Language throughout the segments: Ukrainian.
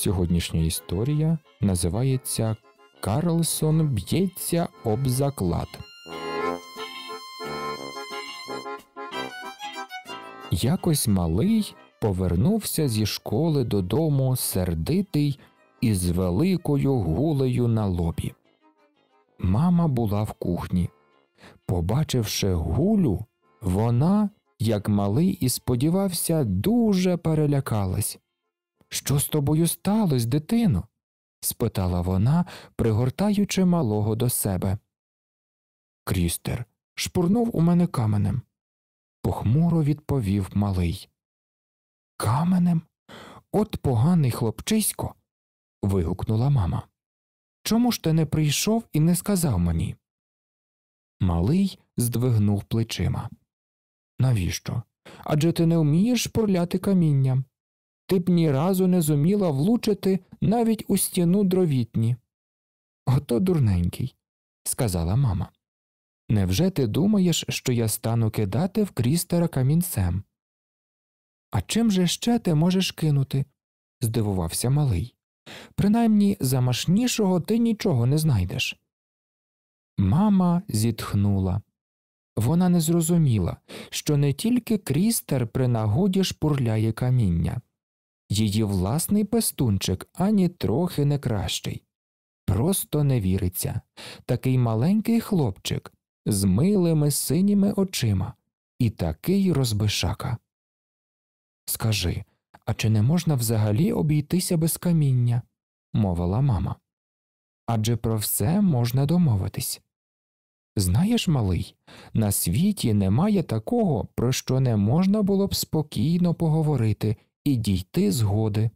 Сьогоднішня історія називається Карлсон б'ється об заклад. Якось малий повернувся зі школи додому сердитий із великою гулею на лобі. Мама була в кухні. Побачивши гулю, вона, як малий і сподівався, дуже перелякалась. Що з тобою сталося, дитино? спитала вона, пригортаючи малого до себе. Крістер шпурнув у мене каменем. Похмуро відповів малий. Каменем? От поганий хлопчисько. вигукнула мама. Чому ж ти не прийшов і не сказав мені? Малий здвигнув плечима. Навіщо? Адже ти не вмієш шпурляти камінням ти б ні разу не зуміла влучити навіть у стіну дровітні. Ото дурненький, сказала мама. Невже ти думаєш, що я стану кидати в крістера камінцем? А чим же ще ти можеш кинути? здивувався малий. Принаймні замашнішого ти нічого не знайдеш. Мама зітхнула. Вона не зрозуміла, що не тільки крістер при нагоді шпурляє каміння її власний пестунчик ані трохи не кращий. Просто не віриться такий маленький хлопчик з милими синіми очима і такий розбишака. Скажи, а чи не можна взагалі обійтися без каміння? мовила мама. Адже про все можна домовитись. Знаєш, малий, на світі немає такого, про що не можна було б спокійно поговорити і дійти згоди.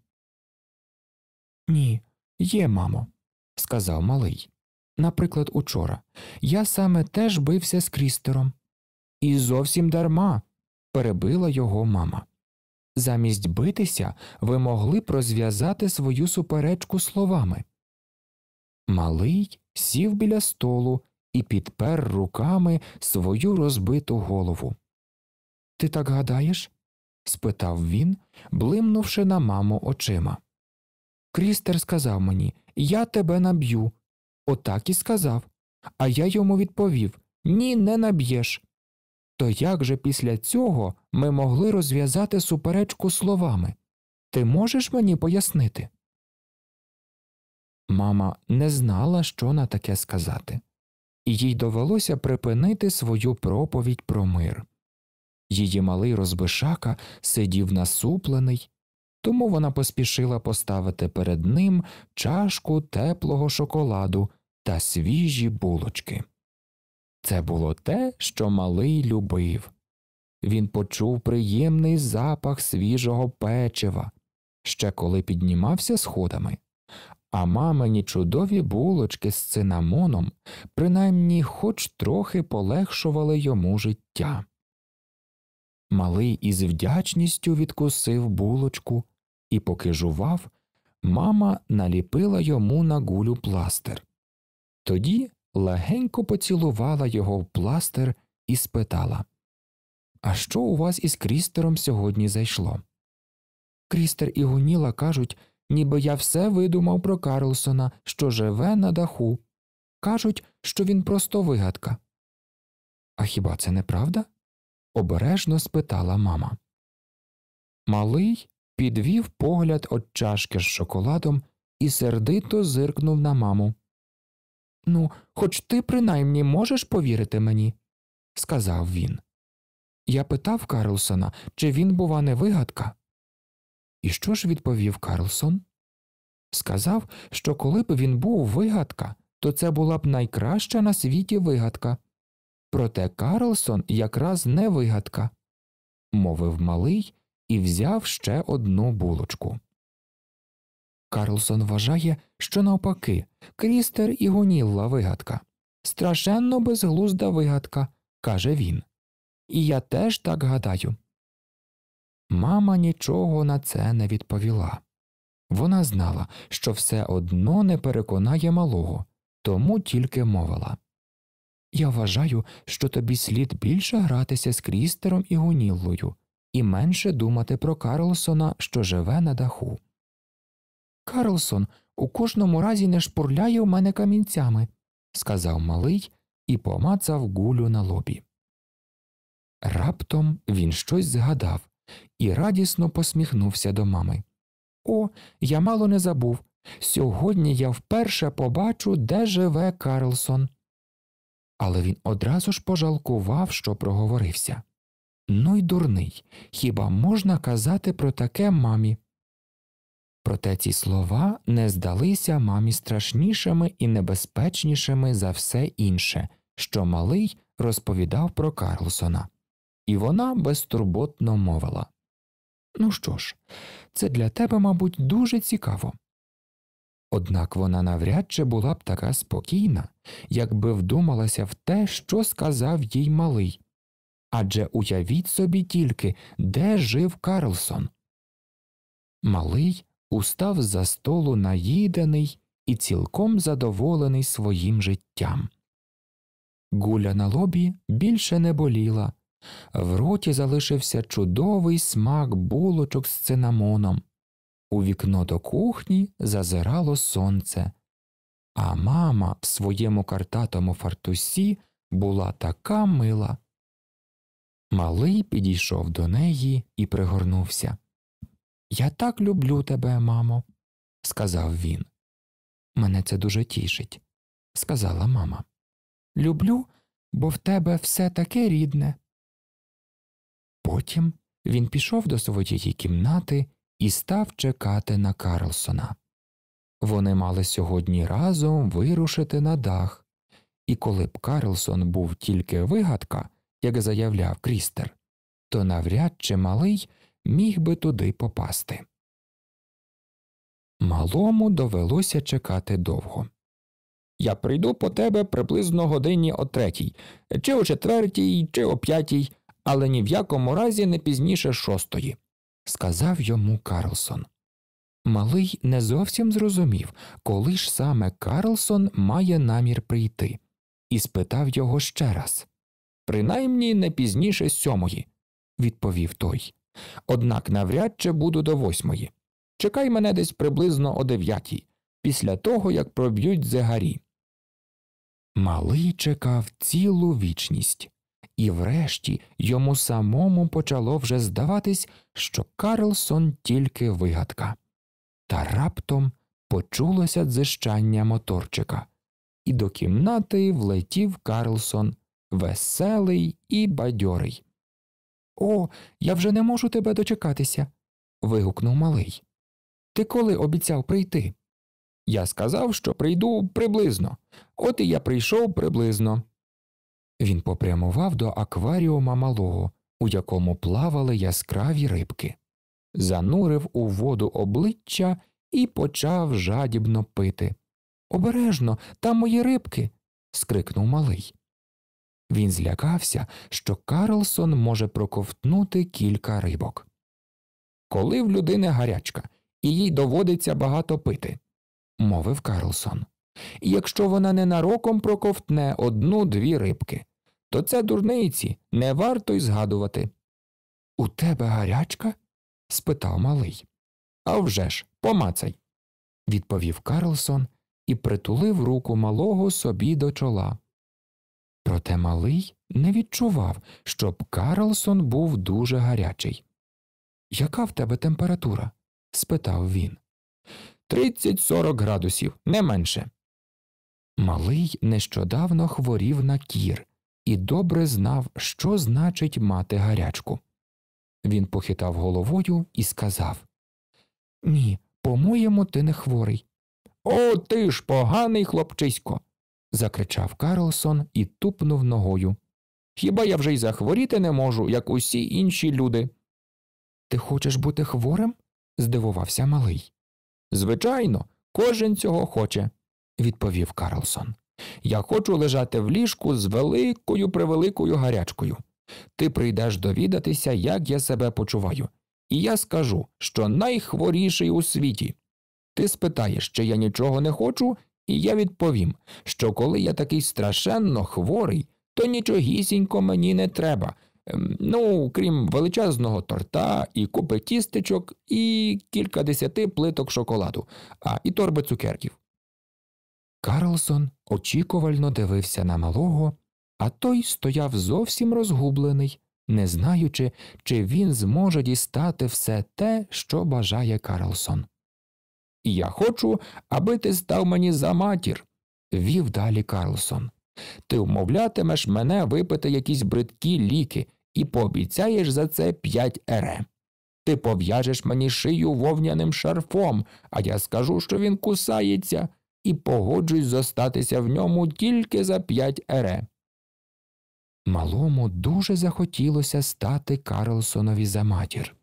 Ні, є, мамо, сказав малий. Наприклад, учора я саме теж бився з крістером. І зовсім дарма, перебила його мама. Замість битися ви могли б розв'язати свою суперечку словами. Малий сів біля столу і підпер руками свою розбиту голову. Ти так гадаєш? спитав він, блимнувши на маму очима. Крістер сказав мені Я тебе наб'ю. Отак і сказав. А я йому відповів Ні, не наб'єш. То як же після цього ми могли розв'язати суперечку словами? Ти можеш мені пояснити? Мама не знала, що на таке сказати, і їй довелося припинити свою проповідь про мир. Її малий розбишака сидів насуплений, тому вона поспішила поставити перед ним чашку теплого шоколаду та свіжі булочки. Це було те, що малий любив. Він почув приємний запах свіжого печива, ще коли піднімався сходами, а мамині чудові булочки з цинамоном принаймні хоч трохи полегшували йому життя. Малий із вдячністю відкусив булочку і, поки жував, мама наліпила йому на гулю пластир. Тоді легенько поцілувала його в пластир і спитала А що у вас із крістером сьогодні зайшло? Крістер і Гуніла кажуть, ніби я все видумав про Карлсона, що живе на даху. Кажуть, що він просто вигадка. А хіба це не правда? обережно спитала мама. Малий підвів погляд від чашки з шоколадом і сердито зиркнув на маму. Ну, хоч ти принаймні можеш повірити мені, сказав він. Я питав Карлсона, чи він, бува, не вигадка. І що ж відповів Карлсон? Сказав, що коли б він був вигадка, то це була б найкраща на світі вигадка, Проте Карлсон якраз не вигадка, мовив малий і взяв ще одну булочку. Карлсон вважає, що навпаки, крістер і гонілла вигадка. Страшенно безглузда вигадка, каже він. І я теж так гадаю. Мама нічого на це не відповіла. Вона знала, що все одно не переконає малого, тому тільки мовила. Я вважаю, що тобі слід більше гратися з крістером і гуніллою, і менше думати про Карлсона, що живе на даху. Карлсон у кожному разі не шпурляє в мене камінцями, сказав малий і помацав гулю на лобі. Раптом він щось згадав і радісно посміхнувся до мами. О, я мало не забув. Сьогодні я вперше побачу, де живе Карлсон але він одразу ж пожалкував, що проговорився. Ну й дурний, хіба можна казати про таке мамі? Проте ці слова не здалися мамі страшнішими і небезпечнішими за все інше, що малий розповідав про Карлсона, і вона безтурботно мовила Ну що ж, це для тебе, мабуть, дуже цікаво. Однак вона навряд чи була б така спокійна, якби вдумалася в те, що сказав їй малий. Адже уявіть собі тільки, де жив Карлсон. Малий устав за столу наїдений і цілком задоволений своїм життям. Гуля на лобі більше не боліла, в роті залишився чудовий смак булочок з цинамоном. У вікно до кухні зазирало сонце, а мама в своєму картатому фартусі була така мила. Малий підійшов до неї і пригорнувся. Я так люблю тебе, мамо, сказав він. Мене це дуже тішить, сказала мама. Люблю, бо в тебе все таке рідне. Потім він пішов до своєї кімнати і став чекати на Карлсона. Вони мали сьогодні разом вирушити на дах, і коли б Карлсон був тільки вигадка, як заявляв Крістер, то навряд чи малий міг би туди попасти. Малому довелося чекати довго. Я прийду по тебе приблизно годині о третій, чи о четвертій, чи о п'ятій, але ні в якому разі не пізніше шостої сказав йому Карлсон. Малий не зовсім зрозумів, коли ж саме Карлсон має намір прийти, і спитав його ще раз. Принаймні не пізніше сьомої, відповів той. Однак навряд чи буду до восьмої. Чекай мене десь приблизно о дев'ятій, після того як проб'ють зигарі. Малий чекав цілу вічність і врешті йому самому почало вже здаватись, що Карлсон тільки вигадка. Та раптом почулося дзижчання моторчика, і до кімнати влетів Карлсон веселий і бадьорий. О, я вже не можу тебе дочекатися. вигукнув малий. Ти коли обіцяв прийти? Я сказав, що прийду приблизно. От і я прийшов приблизно. Він попрямував до акваріума малого, у якому плавали яскраві рибки, занурив у воду обличчя і почав жадібно пити. Обережно, там мої рибки. скрикнув малий. Він злякався, що Карлсон може проковтнути кілька рибок. Коли в людини гарячка, і їй доводиться багато пити, мовив Карлсон. І якщо вона ненароком проковтне одну-дві рибки, то це дурниці не варто й згадувати. У тебе гарячка? спитав малий. «А вже ж, помацай, відповів Карлсон і притулив руку малого собі до чола. Проте малий не відчував, щоб Карлсон був дуже гарячий. Яка в тебе температура? спитав він. Тридцять сорок градусів, не менше. Малий нещодавно хворів на кір і добре знав, що значить мати гарячку. Він похитав головою і сказав Ні, по-моєму, ти не хворий. О, ти ж поганий хлопчисько. закричав Карлсон і тупнув ногою. Хіба я вже й захворіти не можу, як усі інші люди. Ти хочеш бути хворим? здивувався малий. Звичайно, кожен цього хоче відповів Карлсон. Я хочу лежати в ліжку з великою превеликою гарячкою. Ти прийдеш довідатися, як я себе почуваю, і я скажу, що найхворіший у світі. Ти спитаєш, чи я нічого не хочу, і я відповім, що коли я такий страшенно хворий, то нічогісінько мені не треба. Ем, ну, крім величезного торта і купи тістечок, і кілька десяти плиток шоколаду, а і торби цукерків. Карлсон очікувально дивився на малого, а той стояв зовсім розгублений, не знаючи, чи він зможе дістати все те, що бажає Карлсон. Я хочу, аби ти став мені за матір, вів далі Карлсон. Ти умовлятимеш мене випити якісь бридкі ліки і пообіцяєш за це п'ять ере. Ти пов'яжеш мені шию вовняним шарфом, а я скажу, що він кусається і погоджуюсь зостатися в ньому тільки за п'ять ере. Малому дуже захотілося стати Карлсонові за матір.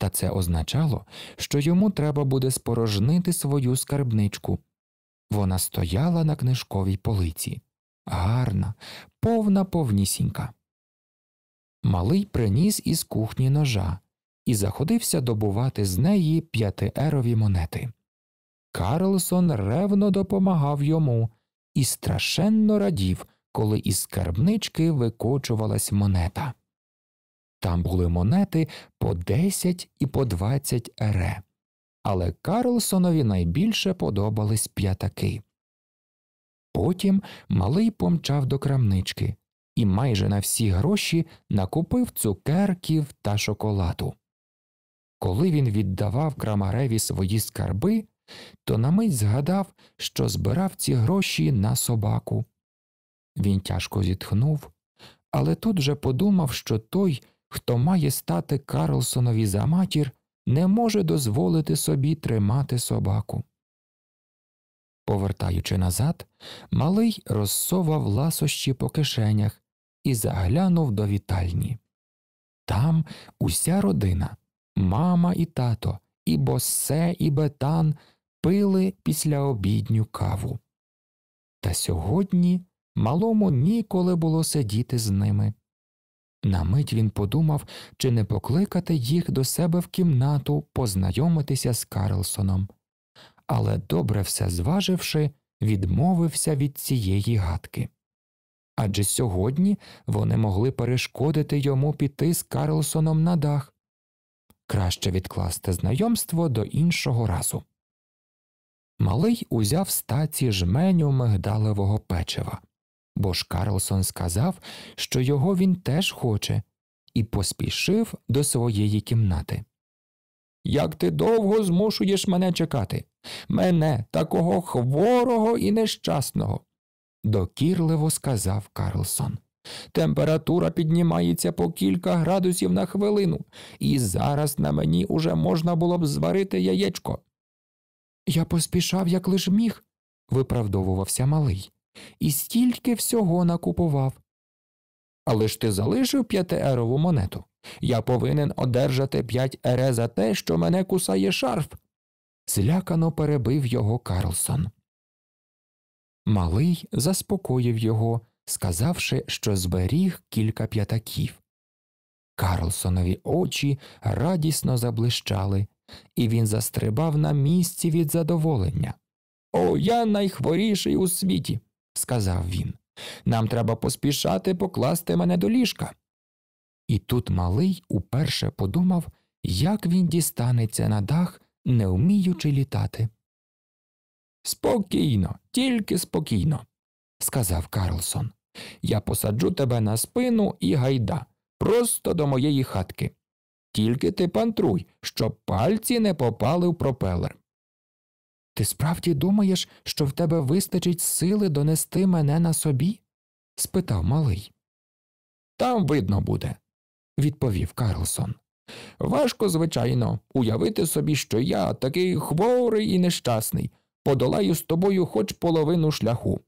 Та це означало, що йому треба буде спорожнити свою скарбничку. Вона стояла на книжковій полиці, гарна, повна повнісінька. Малий приніс із кухні ножа і заходився добувати з неї п'ятиерові монети. Карлсон ревно допомагав йому і страшенно радів, коли із скарбнички викочувалась монета. Там були монети по 10 і по 20 ере, але Карлсонові найбільше подобались п'ятаки. Потім малий помчав до крамнички і майже на всі гроші накупив цукерків та шоколаду. Коли він віддавав крамареві свої скарби, то на мить згадав, що збирав ці гроші на собаку. Він тяжко зітхнув, але тут же подумав, що той, хто має стати Карлсонові за матір, не може дозволити собі тримати собаку. Повертаючи назад, малий розсовав ласощі по кишенях і заглянув до вітальні. Там уся родина мама і тато, і Боссе, і Бетан пили після обідню каву. Та сьогодні малому ніколи було сидіти з ними. На мить він подумав, чи не покликати їх до себе в кімнату познайомитися з Карлсоном, але, добре все зваживши, відмовився від цієї гадки. Адже сьогодні вони могли перешкодити йому піти з Карлсоном на дах краще відкласти знайомство до іншого разу. Малий узяв стаці жменю мигдалевого печива, бо ж Карлсон сказав, що його він теж хоче, і поспішив до своєї кімнати. Як ти довго змушуєш мене чекати, мене такого хворого і нещасного, докірливо сказав Карлсон. Температура піднімається по кілька градусів на хвилину, і зараз на мені уже можна було б зварити яєчко. Я поспішав, як лиш міг, виправдовувався малий, і стільки всього накупував. Але ж ти залишив п'ятиерову монету. Я повинен одержати п'ять ере за те, що мене кусає шарф. Злякано перебив його Карлсон. Малий заспокоїв його, сказавши, що зберіг кілька п'ятаків. Карлсонові очі радісно заблищали і він застрибав на місці від задоволення. О, я найхворіший у світі, сказав він. Нам треба поспішати покласти мене до ліжка. І тут малий уперше подумав, як він дістанеться на дах, не вміючи літати. Спокійно, тільки спокійно, сказав Карлсон. Я посаджу тебе на спину і гайда, просто до моєї хатки. Тільки ти пантруй, щоб пальці не попали в пропелер. Ти справді думаєш, що в тебе вистачить сили донести мене на собі? спитав малий. Там видно буде, відповів Карлсон. Важко, звичайно, уявити собі, що я такий хворий і нещасний, подолаю з тобою хоч половину шляху.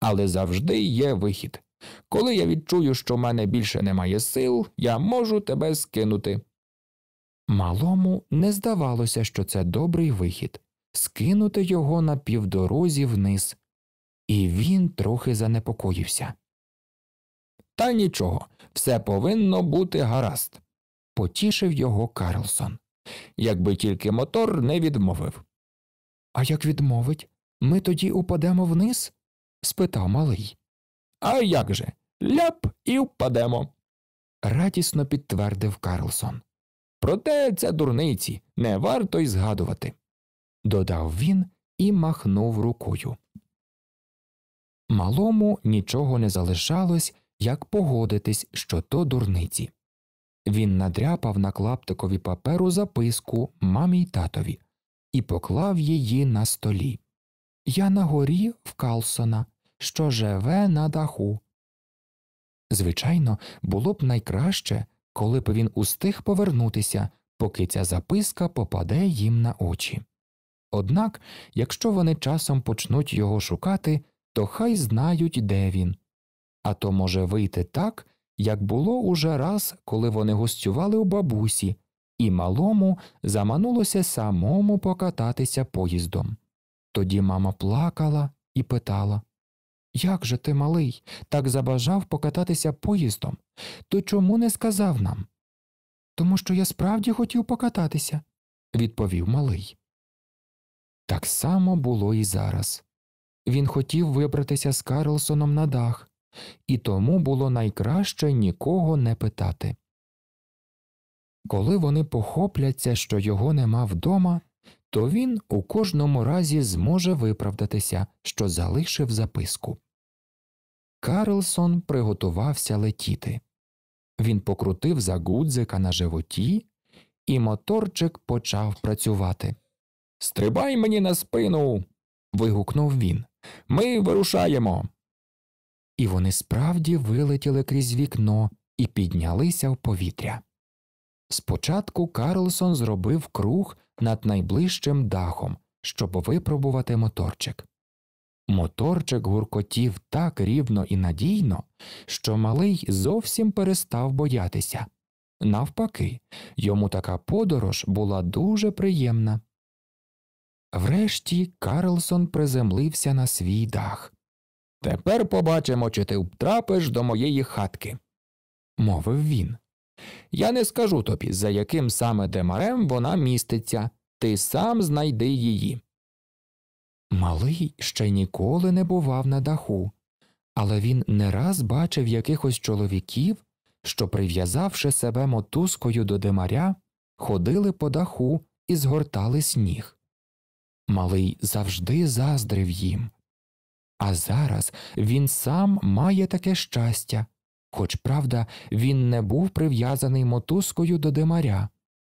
Але завжди є вихід. Коли я відчую, що в мене більше немає сил, я можу тебе скинути. Малому не здавалося, що це добрий вихід скинути його на півдорозі вниз, і він трохи занепокоївся. Та нічого, все повинно бути гаразд, потішив його Карлсон. Якби тільки мотор не відмовив. А як відмовить, ми тоді упадемо вниз? спитав малий. А як же? Ляп і впадемо. радісно підтвердив Карлсон. Проте це дурниці не варто й згадувати, додав він і махнув рукою. Малому нічого не залишалось, як погодитись, що то дурниці. Він надряпав на клаптикові паперу записку мамі й татові і поклав її на столі. Я на горі в Калсона, що живе на даху. Звичайно, було б найкраще, коли б він устиг повернутися, поки ця записка попаде їм на очі. Однак, якщо вони часом почнуть його шукати, то хай знають, де він. А то може вийти так, як було уже раз, коли вони гостювали у бабусі, і малому заманулося самому покататися поїздом. Тоді мама плакала і питала як же ти, малий, так забажав покататися поїздом, то чому не сказав нам? Тому що я справді хотів покататися, відповів малий. Так само було і зараз. Він хотів вибратися з Карлсоном на дах, і тому було найкраще нікого не питати. Коли вони похопляться, що його нема вдома, то він у кожному разі зможе виправдатися, що залишив записку. Карлсон приготувався летіти. Він покрутив за загудзика на животі, і моторчик почав працювати. Стрибай мені на спину. вигукнув він. Ми вирушаємо. І вони справді вилетіли крізь вікно і піднялися в повітря. Спочатку Карлсон зробив круг над найближчим дахом, щоб випробувати моторчик. Моторчик гуркотів так рівно і надійно, що малий зовсім перестав боятися. Навпаки, йому така подорож була дуже приємна. Врешті Карлсон приземлився на свій дах. Тепер побачимо, чи ти втрапиш до моєї хатки, мовив він. Я не скажу тобі, за яким саме демарем вона міститься, ти сам знайди її. Малий ще ніколи не бував на даху, але він не раз бачив якихось чоловіків, що, прив'язавши себе мотузкою до демаря, ходили по даху і згортали сніг. Малий завжди заздрив їм. А зараз він сам має таке щастя Хоч правда, він не був прив'язаний мотузкою до демаря,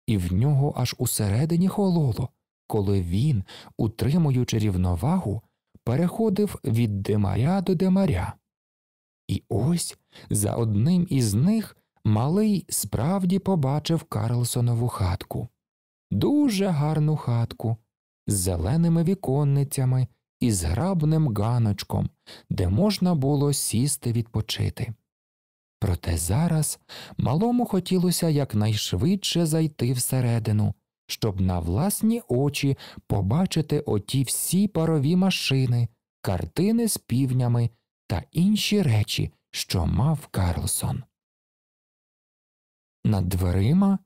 і в нього аж усередині хололо, коли він, утримуючи рівновагу, переходив від демаря до демаря. І ось за одним із них малий справді побачив Карлсонову хатку дуже гарну хатку, з зеленими віконницями і з грабним ганочком, де можна було сісти відпочити. Проте зараз малому хотілося якнайшвидше зайти всередину, щоб на власні очі побачити оті всі парові машини, картини з півнями та інші речі, що мав Карлсон. Над дверима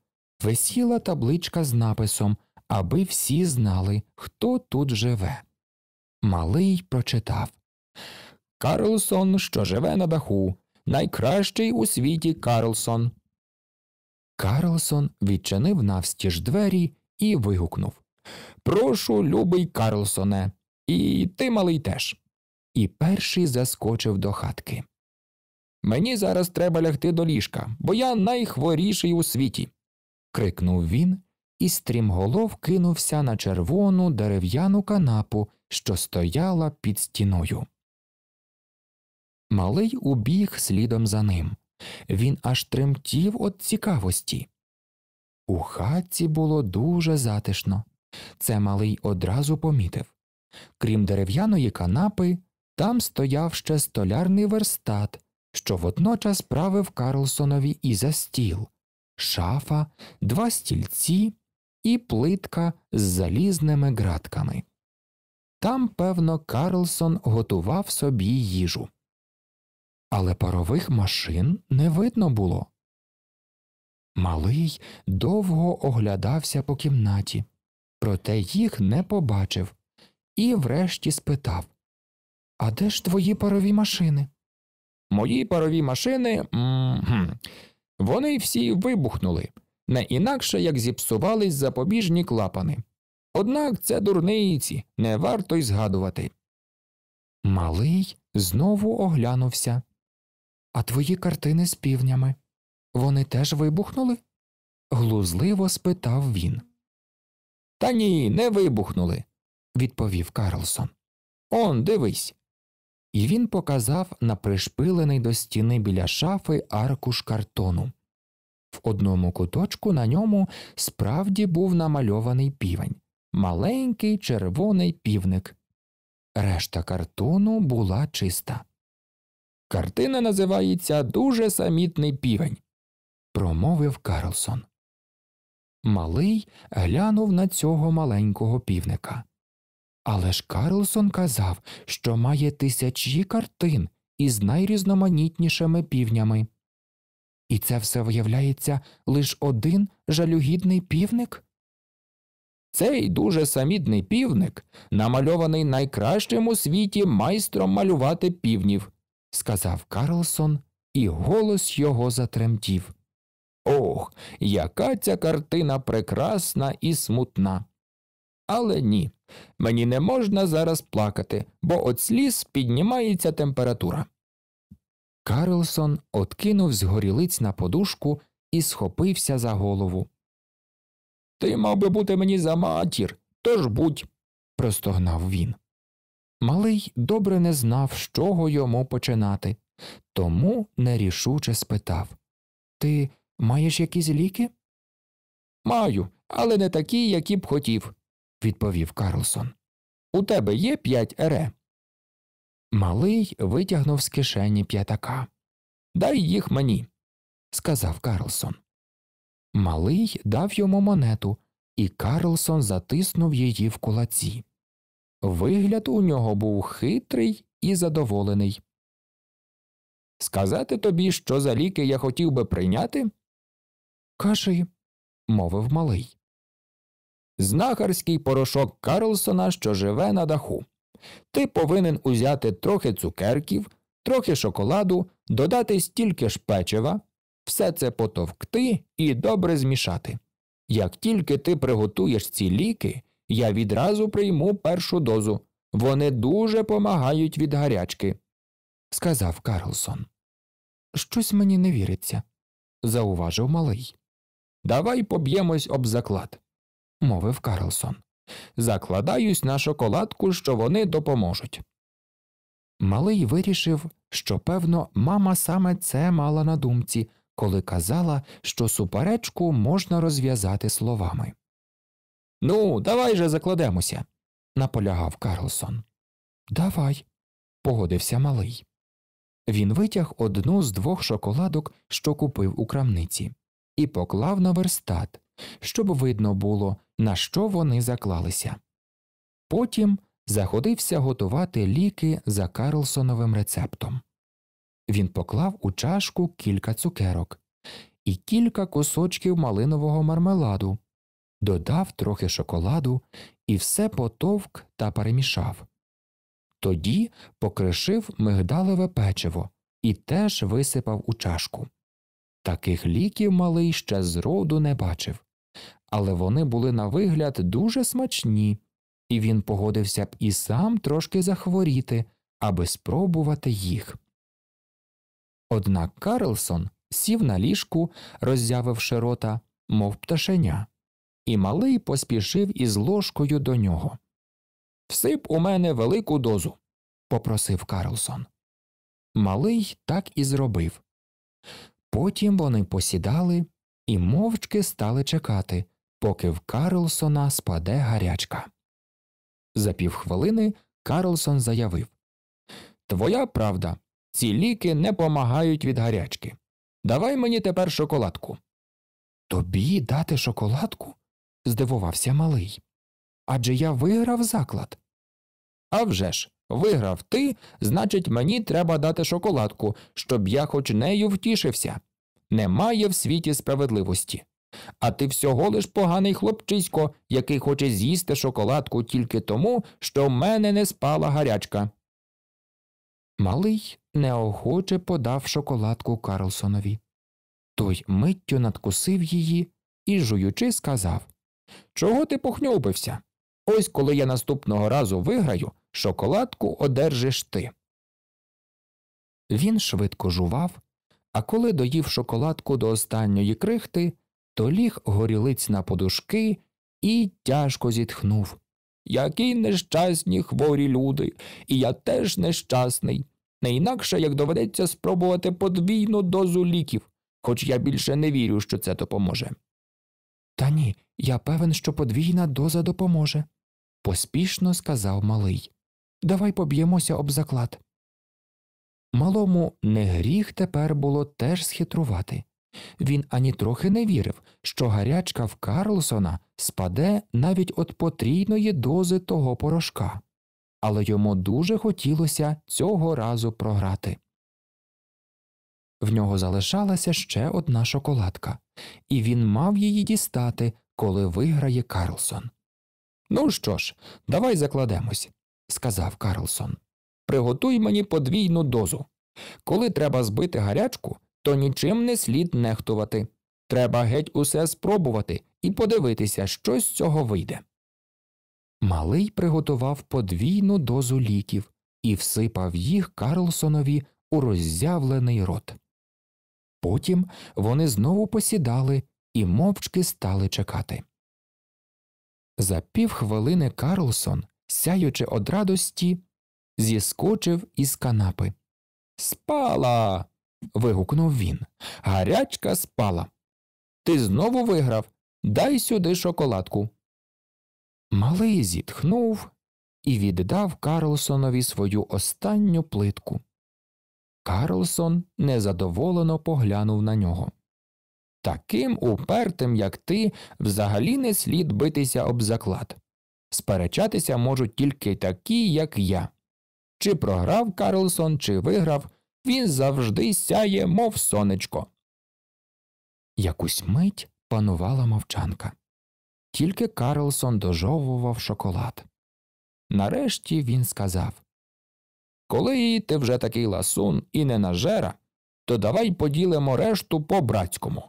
висіла табличка з написом, аби всі знали, хто тут живе. Малий прочитав Карлсон, що живе на даху найкращий у світі Карлсон. Карлсон відчинив навстіж двері і вигукнув Прошу, любий Карлсоне, і ти малий теж. І перший заскочив до хатки. Мені зараз треба лягти до ліжка, бо я найхворіший у світі. крикнув він і стрімголов кинувся на червону дерев'яну канапу, що стояла під стіною. Малий убіг слідом за ним. Він аж тремтів від цікавості. У хатці було дуже затишно. Це малий одразу помітив. Крім дерев'яної канапи, там стояв ще столярний верстат, що водночас правив Карлсонові і за стіл, шафа, два стільці і плитка з залізними ґратками. Там, певно, Карлсон готував собі їжу але парових машин не видно було. Малий довго оглядався по кімнаті, проте їх не побачив і врешті спитав А де ж твої парові машини? Мої парові машини. М Вони всі вибухнули, не інакше як зіпсувались запобіжні клапани. Однак це дурниці, не варто й згадувати. Малий знову оглянувся а твої картини з півнями вони теж вибухнули? глузливо спитав він. Та ні, не вибухнули, відповів Карлсон. Он дивись. І він показав на пришпилений до стіни біля шафи аркуш картону. В одному куточку на ньому справді був намальований півень, маленький червоний півник. Решта картону була чиста. Картина називається Дуже самітний півень, промовив Карлсон. Малий глянув на цього маленького півника. Але ж Карлсон казав, що має тисячі картин із найрізноманітнішими півнями. І це все виявляється лише один жалюгідний півник. Цей дуже самітний півник намальований найкращим у світі майстром малювати півнів сказав Карлсон, і голос його затремтів. Ох, яка ця картина прекрасна і смутна. Але ні, мені не можна зараз плакати, бо от сліз піднімається температура. Карлсон откинув з горілиць на подушку і схопився за голову. Ти мав би бути мені за матір, тож будь, простогнав він. Малий добре не знав, з чого йому починати, тому нерішуче спитав Ти маєш якісь ліки? Маю, але не такі, які б хотів, відповів Карлсон. У тебе є п'ять ере. Малий витягнув з кишені п'ятака. Дай їх мені, сказав Карлсон. Малий дав йому монету, і Карлсон затиснув її в кулаці. Вигляд у нього був хитрий і задоволений. Сказати тобі, що за ліки я хотів би прийняти? Кажи, мовив малий. Знахарський порошок Карлсона, що живе на даху. Ти повинен узяти трохи цукерків, трохи шоколаду, додати стільки ж печива, все це потовкти і добре змішати. Як тільки ти приготуєш ці ліки, я відразу прийму першу дозу. Вони дуже помагають від гарячки, сказав Карлсон. Щось мені не віриться, зауважив малий. Давай поб'ємось об заклад, мовив Карлсон. Закладаюсь на шоколадку, що вони допоможуть. Малий вирішив, що, певно, мама саме це мала на думці, коли казала, що суперечку можна розв'язати словами. Ну, давай же закладемося, наполягав Карлсон. Давай, погодився малий. Він витяг одну з двох шоколадок, що купив у крамниці, і поклав на верстат, щоб видно було, на що вони заклалися. Потім заходився готувати ліки за Карлсоновим рецептом. Він поклав у чашку кілька цукерок і кілька кусочків малинового мармеладу, додав трохи шоколаду і все потовк та перемішав. Тоді покришив мигдалеве печиво і теж висипав у чашку. Таких ліків малий ще з роду не бачив, але вони були на вигляд дуже смачні, і він погодився б і сам трошки захворіти, аби спробувати їх. Однак Карлсон сів на ліжку, роззявивши рота, мов пташеня, і малий поспішив із ложкою до нього. Всип у мене велику дозу, попросив Карлсон. Малий так і зробив. Потім вони посідали і мовчки стали чекати, поки в Карлсона спаде гарячка. За півхвилини Карлсон заявив Твоя правда, ці ліки не помагають від гарячки. Давай мені тепер шоколадку. Тобі дати шоколадку? здивувався малий. Адже я виграв заклад. «А вже ж, виграв ти, значить, мені треба дати шоколадку, щоб я хоч нею втішився. Немає в світі справедливості. А ти всього лиш поганий хлопчисько, який хоче з'їсти шоколадку тільки тому, що в мене не спала гарячка. Малий неохоче подав шоколадку Карлсонові. Той миттю надкусив її і, жуючи, сказав Чого ти похньовбився? Ось коли я наступного разу виграю, шоколадку одержиш ти. Він швидко жував, а коли доїв шоколадку до останньої крихти, то ліг горілиць на подушки і тяжко зітхнув. Які нещасні хворі люди, і я теж нещасний. Не інакше як доведеться спробувати подвійну дозу ліків, хоч я більше не вірю, що це допоможе. Та ні, я певен, що подвійна доза допоможе, поспішно сказав малий. Давай поб'ємося об заклад. Малому не гріх тепер було теж схитрувати. Він ані трохи не вірив, що гарячка в Карлсона спаде навіть от потрійної дози того порошка, але йому дуже хотілося цього разу програти. В нього залишалася ще одна шоколадка, і він мав її дістати, коли виграє Карлсон. Ну що ж, давай закладемось, сказав Карлсон. Приготуй мені подвійну дозу. Коли треба збити гарячку, то нічим не слід нехтувати. Треба геть усе спробувати і подивитися, що з цього вийде. Малий приготував подвійну дозу ліків і всипав їх Карлсонові у роззявлений рот. Потім вони знову посідали і мовчки стали чекати. За півхвилини Карлсон, сяючи од радості, зіскочив із канапи. Спала. вигукнув він. Гарячка спала. Ти знову виграв. Дай сюди шоколадку. Малий зітхнув і віддав Карлсонові свою останню плитку. Карлсон незадоволено поглянув на нього. Таким упертим, як ти, взагалі не слід битися об заклад. Сперечатися можуть тільки такі, як я. Чи програв Карлсон, чи виграв, він завжди сяє, мов сонечко. Якусь мить панувала мовчанка. Тільки Карлсон дожовував шоколад. Нарешті він сказав коли ти вже такий ласун і не нажера, то давай поділимо решту по братському.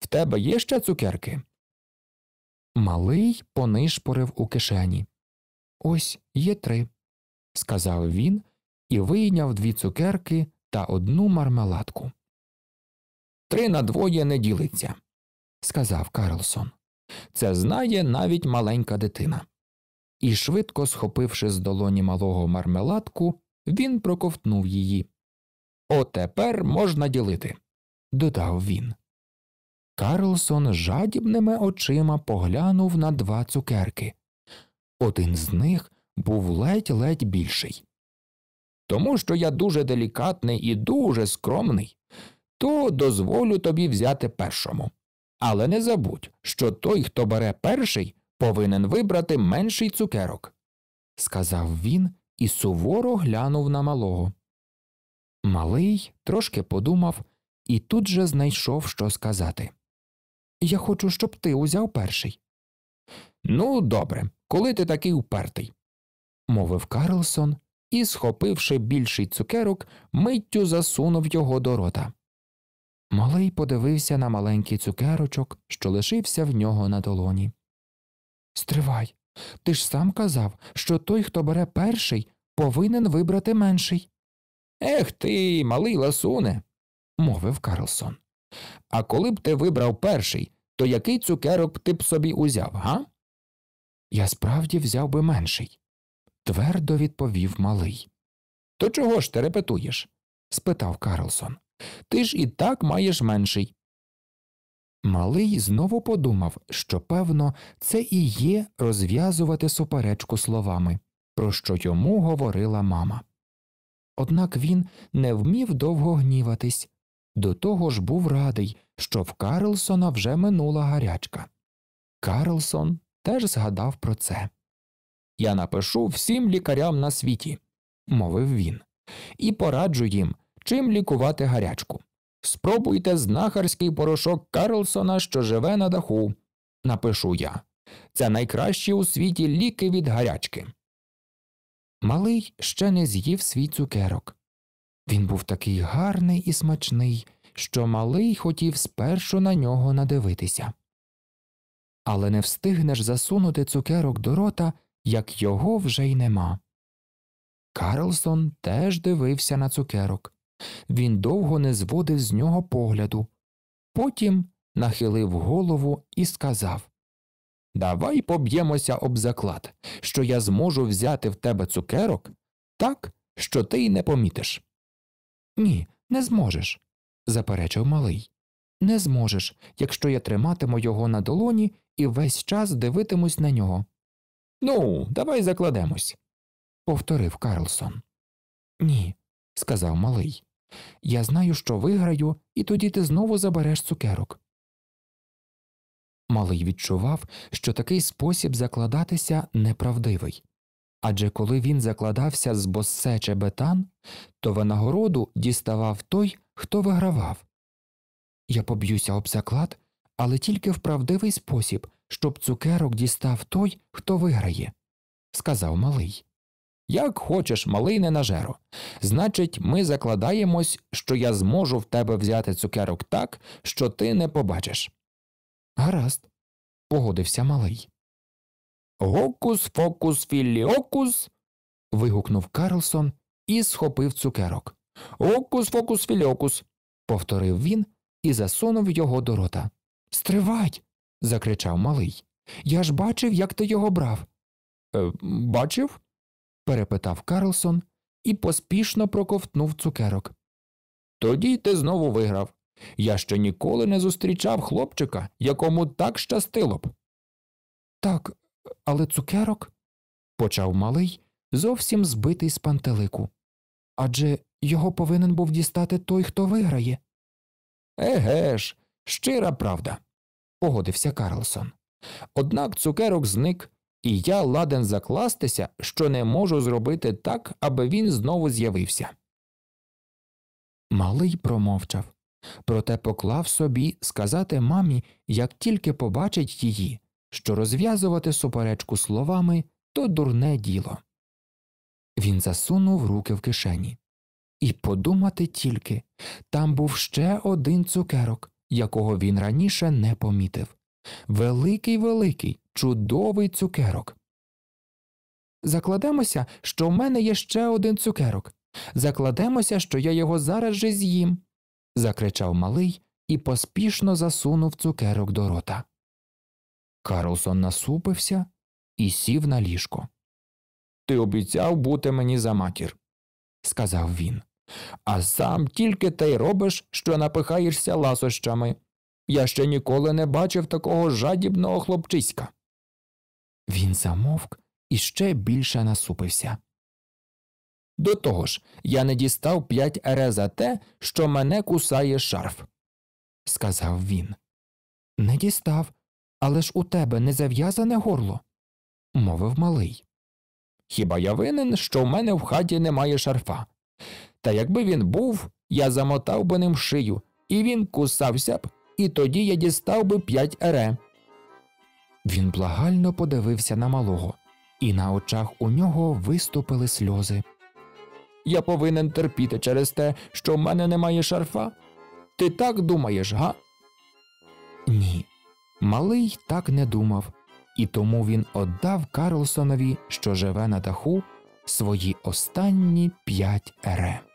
В тебе є ще цукерки? Малий понишпорив у кишені. Ось є три, сказав він і вийняв дві цукерки та одну мармеладку. Три на двоє не ділиться, сказав Карлсон. Це знає навіть маленька дитина. І швидко схопивши з долоні малого мармеладку, він проковтнув її. Отепер можна ділити, додав він. Карлсон жадібними очима поглянув на два цукерки. Один з них був ледь ледь більший. Тому що я дуже делікатний і дуже скромний, то дозволю тобі взяти першому. Але не забудь, що той, хто бере перший, повинен вибрати менший цукерок, сказав він і суворо глянув на малого. Малий трошки подумав і тут же знайшов, що сказати. Я хочу, щоб ти узяв перший. Ну, добре, коли ти такий упертий, мовив Карлсон і, схопивши більший цукерок, миттю засунув його до рота. Малий подивився на маленький цукерочок, що лишився в нього на долоні. Стривай, ти ж сам казав, що той, хто бере перший, повинен вибрати менший. Ех ти, малий ласуне, мовив Карлсон. А коли б ти вибрав перший, то який цукерок ти б собі узяв, га? Я справді взяв би менший, твердо відповів малий. То чого ж ти репетуєш? спитав Карлсон. Ти ж і так маєш менший. Малий знову подумав, що, певно, це і є розв'язувати суперечку словами, про що йому говорила мама. Однак він не вмів довго гніватись, до того ж був радий, що в Карлсона вже минула гарячка. Карлсон теж згадав про це. Я напишу всім лікарям на світі, мовив він, і пораджу їм, чим лікувати гарячку. Спробуйте знахарський порошок Карлсона, що живе на даху, напишу я. Це найкращі у світі ліки від гарячки. Малий ще не з'їв свій цукерок. Він був такий гарний і смачний, що малий хотів спершу на нього надивитися. Але не встигнеш засунути цукерок до рота, як його вже й нема. Карлсон теж дивився на цукерок. Він довго не зводив з нього погляду. Потім нахилив голову і сказав Давай поб'ємося об заклад, що я зможу взяти в тебе цукерок так, що ти й не помітиш. Ні, не зможеш, заперечив малий. Не зможеш, якщо я триматиму його на долоні і весь час дивитимусь на нього. Ну, давай закладемось, повторив Карлсон. Ні, сказав малий. Я знаю, що виграю, і тоді ти знову забереш цукерок. Малий відчував, що такий спосіб закладатися неправдивий. Адже коли він закладався з боссе чебетан, то винагороду діставав той, хто вигравав. Я поб'юся об заклад, але тільки в правдивий спосіб, щоб цукерок дістав той, хто виграє, сказав малий. Як хочеш, малий не нажеро. Значить, ми закладаємось, що я зможу в тебе взяти цукерок так, що ти не побачиш. Гаразд, погодився малий. Гокус фокус філіокус. вигукнув Карлсон і схопив цукерок. Окус фокус філіокус. повторив він і засунув його до рота. Стривай. закричав малий. Я ж бачив, як ти його брав. Е, бачив? перепитав Карлсон і поспішно проковтнув цукерок. Тоді ти знову виграв. Я ще ніколи не зустрічав хлопчика, якому так щастило б. Так, але цукерок, почав малий, зовсім збитий з пантелику. Адже його повинен був дістати той, хто виграє. Еге ж, щира правда, погодився Карлсон. Однак цукерок зник, і я ладен закластися, що не можу зробити так, аби він знову з'явився. Малий промовчав, проте поклав собі сказати мамі, як тільки побачить її, що розв'язувати суперечку словами то дурне діло. Він засунув руки в кишені. І подумати тільки там був ще один цукерок, якого він раніше не помітив. Великий великий, чудовий цукерок. Закладемося, що в мене є ще один цукерок. Закладемося, що я його зараз же з'їм. закричав малий і поспішно засунув цукерок до рота. Карлсон насупився і сів на ліжко. Ти обіцяв бути мені за матір, сказав він. А сам тільки та й робиш, що напихаєшся ласощами. Я ще ніколи не бачив такого жадібного хлопчиська. Він замовк і ще більше насупився. До того ж, я не дістав п'ять ере за те, що мене кусає шарф, сказав він. Не дістав, але ж у тебе не зав'язане горло, мовив малий. Хіба я винен, що в мене в хаті немає шарфа? Та якби він був, я замотав би ним шию, і він кусався б і тоді я дістав би 5 ере. Він благально подивився на малого, і на очах у нього виступили сльози. Я повинен терпіти через те, що в мене немає шарфа. Ти так думаєш, га? Ні. Малий так не думав, і тому він отдав Карлсонові, що живе на даху, свої останні п'ять ере.